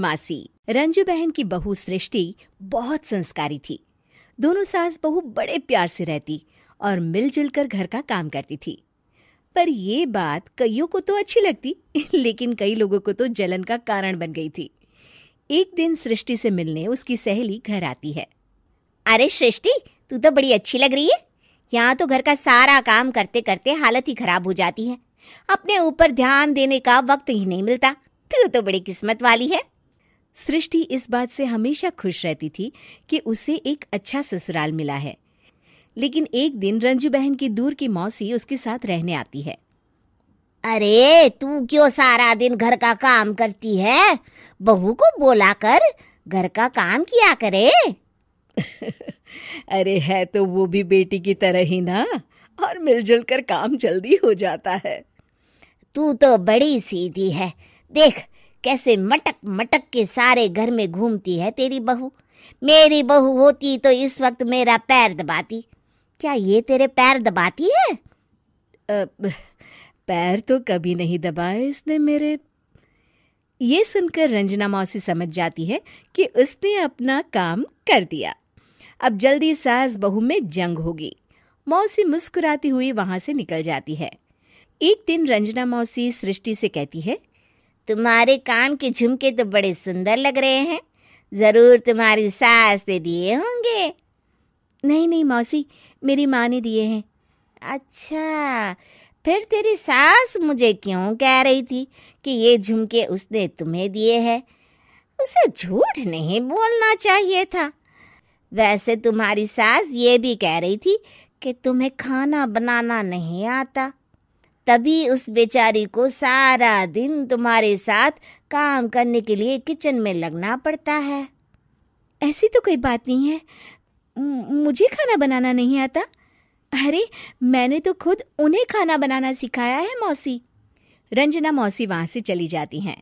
मासी रंजू बहन की बहू सृष्टि बहुत संस्कारी थी दोनों सास बहू बड़े प्यार से रहती और मिलजुल कर घर का काम करती थी पर ये बात कईयों को तो अच्छी लगती लेकिन कई लोगों को तो जलन का कारण बन गई थी एक दिन सृष्टि से मिलने उसकी सहेली घर आती है अरे सृष्टि तू तो बड़ी अच्छी लग रही है यहाँ तो घर का सारा काम करते करते हालत ही खराब हो जाती है अपने ऊपर ध्यान देने का वक्त ही नहीं मिलता तू तो बड़ी किस्मत वाली है सृष्टि इस बात से हमेशा खुश रहती थी कि उसे एक अच्छा ससुराल मिला है लेकिन एक दिन रंजू बहन की दूर की मौसी उसके साथ रहने आती है अरे तू क्यों सारा दिन घर का काम करती है बहू को बोला कर घर का काम किया करे अरे है तो वो भी बेटी की तरह ही ना और मिलजुल कर काम जल्दी हो जाता है तू तो बड़ी सीधी है देख कैसे मटक मटक के सारे घर में घूमती है तेरी बहू मेरी बहू होती तो इस वक्त मेरा पैर दबाती क्या ये तेरे पैर दबाती है अब, पैर तो कभी नहीं दबाए इसने मेरे ये सुनकर रंजना मौसी समझ जाती है कि उसने अपना काम कर दिया अब जल्दी सास बहू में जंग होगी मौसी मुस्कुराती हुई वहां से निकल जाती है एक दिन रंजना मौसी सृष्टि से कहती है तुम्हारे कान के झुमके तो बड़े सुंदर लग रहे हैं ज़रूर तुम्हारी सास ने दिए होंगे नहीं नहीं मौसी मेरी माँ ने दिए हैं अच्छा फिर तेरी सास मुझे क्यों कह रही थी कि ये झुमके उसने तुम्हें दिए हैं उसे झूठ नहीं बोलना चाहिए था वैसे तुम्हारी सास ये भी कह रही थी कि तुम्हें खाना बनाना नहीं आता तभी उस बेचारी को सारा दिन तुम्हारे साथ काम करने के लिए किचन में लगना पड़ता है ऐसी तो कोई बात नहीं है मुझे खाना बनाना नहीं आता अरे मैंने तो खुद उन्हें खाना बनाना सिखाया है मौसी रंजना मौसी वहां से चली जाती हैं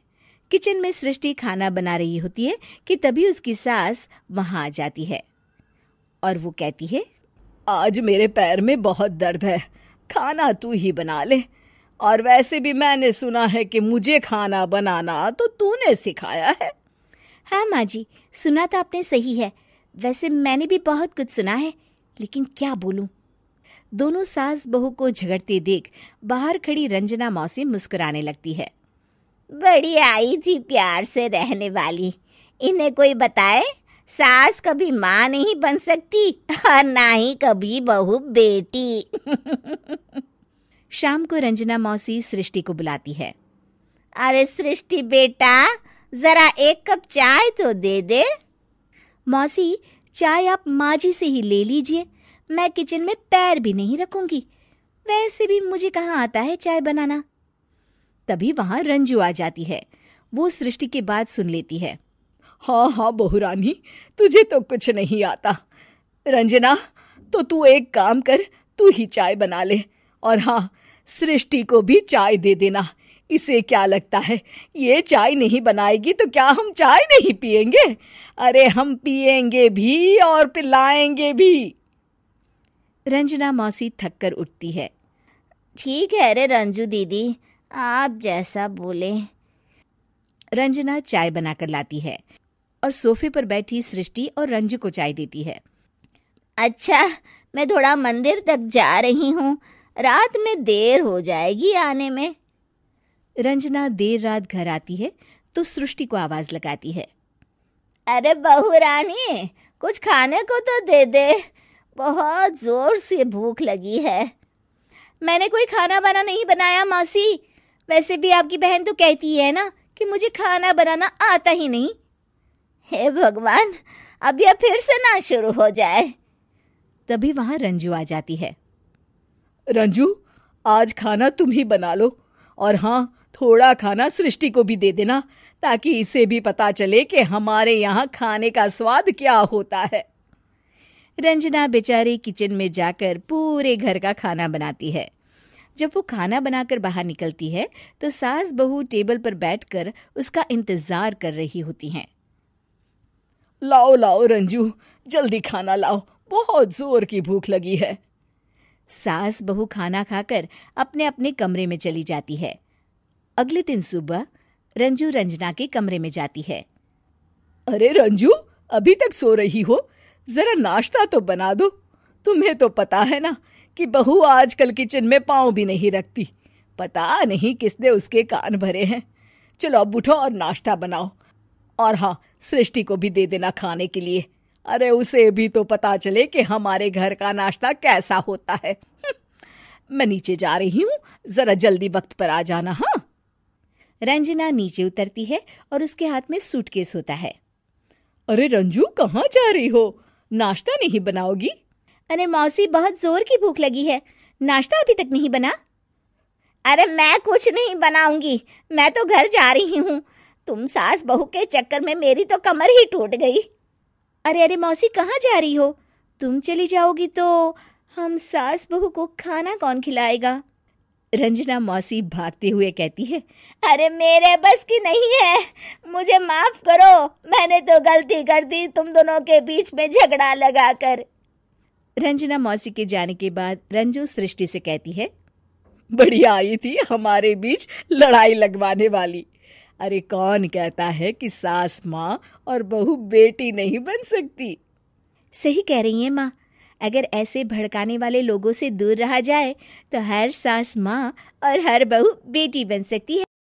किचन में सृष्टि खाना बना रही होती है कि तभी उसकी सास वहां आ जाती है और वो कहती है आज मेरे पैर में बहुत दर्द है खाना तू ही बना ले और वैसे भी मैंने सुना है कि मुझे खाना बनाना तो तूने सिखाया है हाँ माँ जी सुना तो आपने सही है वैसे मैंने भी बहुत कुछ सुना है लेकिन क्या बोलूँ दोनों सास बहू को झगड़ते देख बाहर खड़ी रंजना मौसी मुस्कुराने लगती है बड़ी आई थी प्यार से रहने वाली इन्हें कोई बताए सास कभी माँ नहीं बन सकती और ना ही कभी बहू बेटी शाम को रंजना मौसी सृष्टि को बुलाती है अरे सृष्टि बेटा जरा एक कप चाय तो दे दे मौसी चाय आप माँ जी से ही ले लीजिए मैं किचन में पैर भी नहीं रखूंगी वैसे भी मुझे कहाँ आता है चाय बनाना तभी वहाँ रंजू आ जाती है वो सृष्टि की बात सुन लेती है हाँ हाँ बहुरानी तुझे तो कुछ नहीं आता रंजना तो तू एक काम कर तू ही चाय बना ले और हाँ सृष्टि को भी चाय दे देना इसे क्या लगता है ये चाय नहीं बनाएगी तो क्या हम चाय नहीं पिएंगे अरे हम पिएंगे भी और पिलाएंगे भी रंजना मौसी थक कर उठती है ठीक है अरे रंजू दीदी आप जैसा बोले रंजना चाय बनाकर लाती है और सोफे पर बैठी सृष्टि और रंजू को चाय देती है अच्छा मैं थोड़ा मंदिर तक जा रही हूँ रात में देर हो जाएगी आने में रंजना देर रात घर आती है तो सृष्टि को आवाज लगाती है अरे बहू रानी कुछ खाने को तो दे दे बहुत जोर से भूख लगी है मैंने कोई खाना बना नहीं बनाया मासी वैसे भी आपकी बहन तो कहती है ना कि मुझे खाना बनाना आता ही नहीं हे भगवान अब यह फिर से ना शुरू हो जाए तभी वहाँ रंजू आ जाती है रंजू आज खाना तुम ही बना लो और हाँ थोड़ा खाना सृष्टि को भी दे देना ताकि इसे भी पता चले कि हमारे यहाँ खाने का स्वाद क्या होता है रंजना बेचारी किचन में जाकर पूरे घर का खाना बनाती है जब वो खाना बनाकर बाहर निकलती है तो सास बहू टेबल पर बैठकर उसका इंतज़ार कर रही होती हैं लाओ लाओ रंजू जल्दी खाना लाओ बहुत जोर की भूख लगी है सास बहू खाना खाकर अपने अपने कमरे में चली जाती है अगले दिन सुबह रंजू रंजना के कमरे में जाती है अरे रंजू अभी तक सो रही हो जरा नाश्ता तो बना दो तुम्हें तो पता है ना कि बहू आजकल किचन में पाँव भी नहीं रखती पता नहीं किसने उसके कान भरे हैं चलो अब उठो और नाश्ता बनाओ और हाँ सृष्टि को भी दे देना खाने के लिए अरे उसे भी तो पता चले कि हमारे घर का नाश्ता कैसा होता है हम्म, मैं नीचे जा रही हूँ जरा जल्दी वक्त पर आ जाना हाँ रंजना नीचे उतरती है और उसके हाथ में सूटकेस होता है अरे रंजू कहाँ जा रही हो नाश्ता नहीं बनाओगी अरे मौसी बहुत जोर की भूख लगी है नाश्ता अभी तक नहीं बना अरे मैं कुछ नहीं बनाऊंगी मैं तो घर जा रही हूँ तुम सास बहू के चक्कर में मेरी तो कमर ही टूट गई अरे अरे मौसी कहाँ जा रही हो तुम चली जाओगी तो हम सास बहू को खाना कौन खिलाएगा रंजना मौसी भागते हुए कहती है अरे मेरे बस की नहीं है मुझे माफ करो मैंने तो गलती कर दी तुम दोनों के बीच में झगड़ा लगाकर रंजना मौसी के जाने के बाद रंजू सृष्टि से कहती है बढ़िया आई थी हमारे बीच लड़ाई लगवाने वाली अरे कौन कहता है कि सास माँ और बहू बेटी नहीं बन सकती सही कह रही है माँ अगर ऐसे भड़काने वाले लोगों से दूर रहा जाए तो हर सास माँ और हर बहू बेटी बन सकती है